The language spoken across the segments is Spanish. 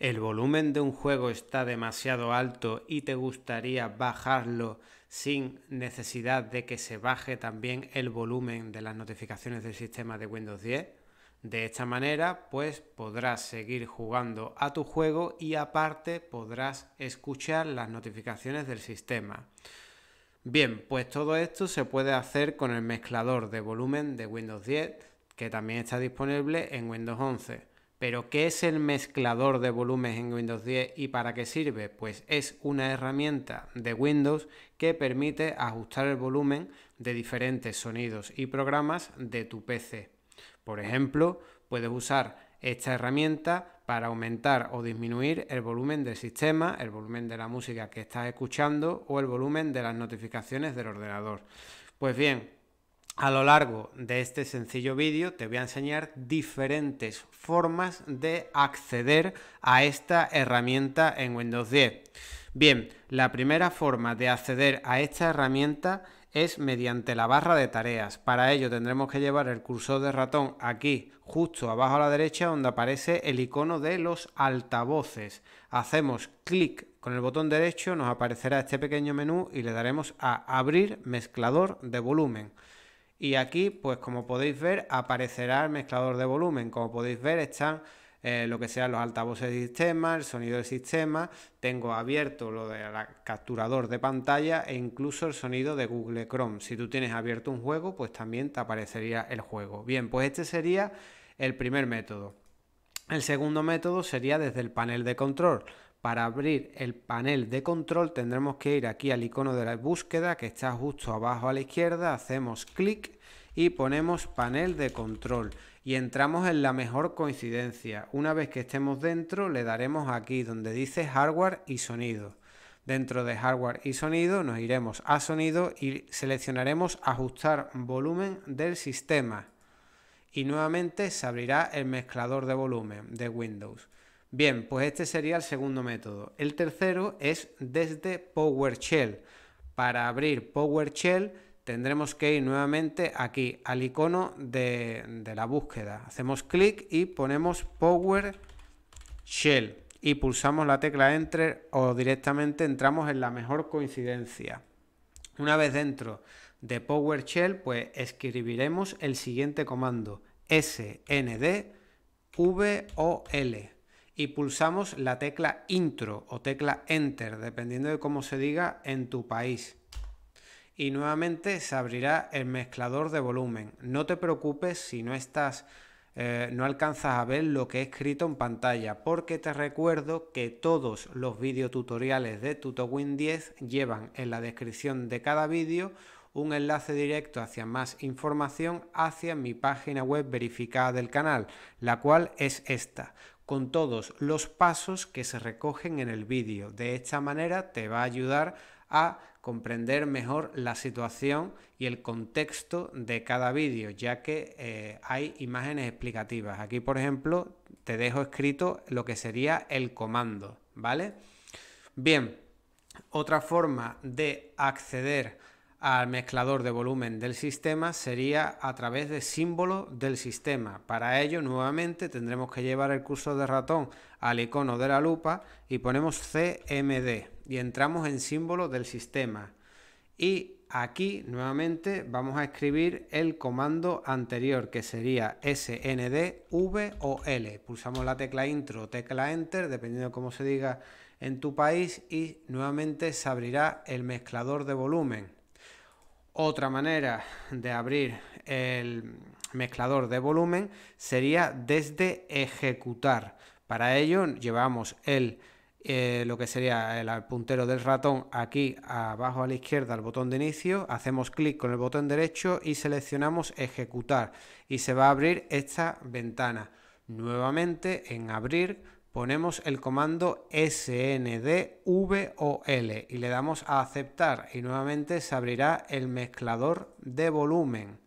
el volumen de un juego está demasiado alto y te gustaría bajarlo sin necesidad de que se baje también el volumen de las notificaciones del sistema de Windows 10. De esta manera, pues podrás seguir jugando a tu juego y aparte podrás escuchar las notificaciones del sistema. Bien, pues todo esto se puede hacer con el mezclador de volumen de Windows 10, que también está disponible en Windows 11. Pero ¿qué es el mezclador de volúmenes en Windows 10 y para qué sirve? Pues es una herramienta de Windows que permite ajustar el volumen de diferentes sonidos y programas de tu PC. Por ejemplo, puedes usar esta herramienta para aumentar o disminuir el volumen del sistema, el volumen de la música que estás escuchando o el volumen de las notificaciones del ordenador. Pues bien, a lo largo de este sencillo vídeo te voy a enseñar diferentes formas de acceder a esta herramienta en Windows 10. Bien, la primera forma de acceder a esta herramienta es mediante la barra de tareas. Para ello tendremos que llevar el cursor de ratón aquí, justo abajo a la derecha, donde aparece el icono de los altavoces. Hacemos clic con el botón derecho, nos aparecerá este pequeño menú y le daremos a abrir mezclador de volumen y aquí pues como podéis ver aparecerá el mezclador de volumen como podéis ver están eh, lo que sean los altavoces de sistema el sonido del sistema tengo abierto lo del capturador de pantalla e incluso el sonido de Google Chrome si tú tienes abierto un juego pues también te aparecería el juego bien pues este sería el primer método el segundo método sería desde el panel de control para abrir el panel de control tendremos que ir aquí al icono de la búsqueda que está justo abajo a la izquierda, hacemos clic y ponemos panel de control y entramos en la mejor coincidencia. Una vez que estemos dentro le daremos aquí donde dice hardware y sonido. Dentro de hardware y sonido nos iremos a sonido y seleccionaremos ajustar volumen del sistema. Y nuevamente se abrirá el mezclador de volumen de Windows. Bien, pues este sería el segundo método. El tercero es desde PowerShell. Para abrir PowerShell tendremos que ir nuevamente aquí al icono de, la búsqueda. Hacemos clic y ponemos PowerShell y pulsamos la tecla Enter o directamente entramos en la mejor coincidencia. Una vez dentro de PowerShell, pues escribiremos el siguiente comando snd vol y pulsamos la tecla intro o tecla enter, dependiendo de cómo se diga en tu país. Y nuevamente se abrirá el mezclador de volumen. No te preocupes si no estás eh, no alcanzas a ver lo que he escrito en pantalla, porque te recuerdo que todos los videotutoriales de TutoWin 10 llevan en la descripción de cada vídeo un enlace directo hacia más información hacia mi página web verificada del canal, la cual es esta con todos los pasos que se recogen en el vídeo. De esta manera te va a ayudar a comprender mejor la situación y el contexto de cada vídeo, ya que eh, hay imágenes explicativas. Aquí, por ejemplo, te dejo escrito lo que sería el comando, ¿vale? Bien, otra forma de acceder al mezclador de volumen del sistema sería a través de símbolo del sistema. Para ello, nuevamente, tendremos que llevar el curso de ratón al icono de la lupa y ponemos CMD y entramos en símbolo del sistema. Y aquí, nuevamente, vamos a escribir el comando anterior, que sería SND, V o L. Pulsamos la tecla intro o tecla enter, dependiendo de cómo se diga en tu país, y nuevamente se abrirá el mezclador de volumen. Otra manera de abrir el mezclador de volumen sería desde ejecutar. Para ello llevamos el, eh, lo que sería el puntero del ratón aquí abajo a la izquierda al botón de inicio, hacemos clic con el botón derecho y seleccionamos ejecutar y se va a abrir esta ventana. Nuevamente en abrir ponemos el comando sndvol y le damos a aceptar y nuevamente se abrirá el mezclador de volumen.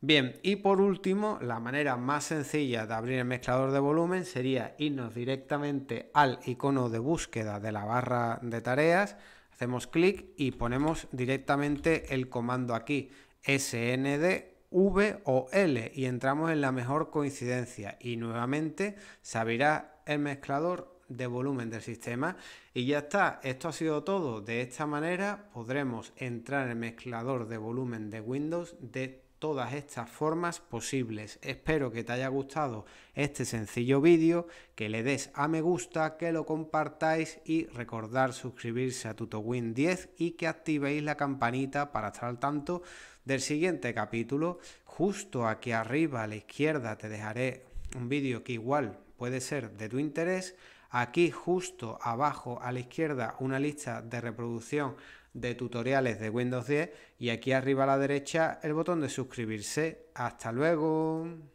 Bien, y por último, la manera más sencilla de abrir el mezclador de volumen sería irnos directamente al icono de búsqueda de la barra de tareas, hacemos clic y ponemos directamente el comando aquí, snd V o L y entramos en la mejor coincidencia y nuevamente se abrirá el mezclador de volumen del sistema y ya está, esto ha sido todo, de esta manera podremos entrar en el mezclador de volumen de Windows de todas estas formas posibles. Espero que te haya gustado este sencillo vídeo, que le des a me gusta, que lo compartáis y recordar suscribirse a TutoWin 10 y que activéis la campanita para estar al tanto del siguiente capítulo. Justo aquí arriba a la izquierda te dejaré un vídeo que igual puede ser de tu interés Aquí justo abajo a la izquierda una lista de reproducción de tutoriales de Windows 10 y aquí arriba a la derecha el botón de suscribirse. Hasta luego.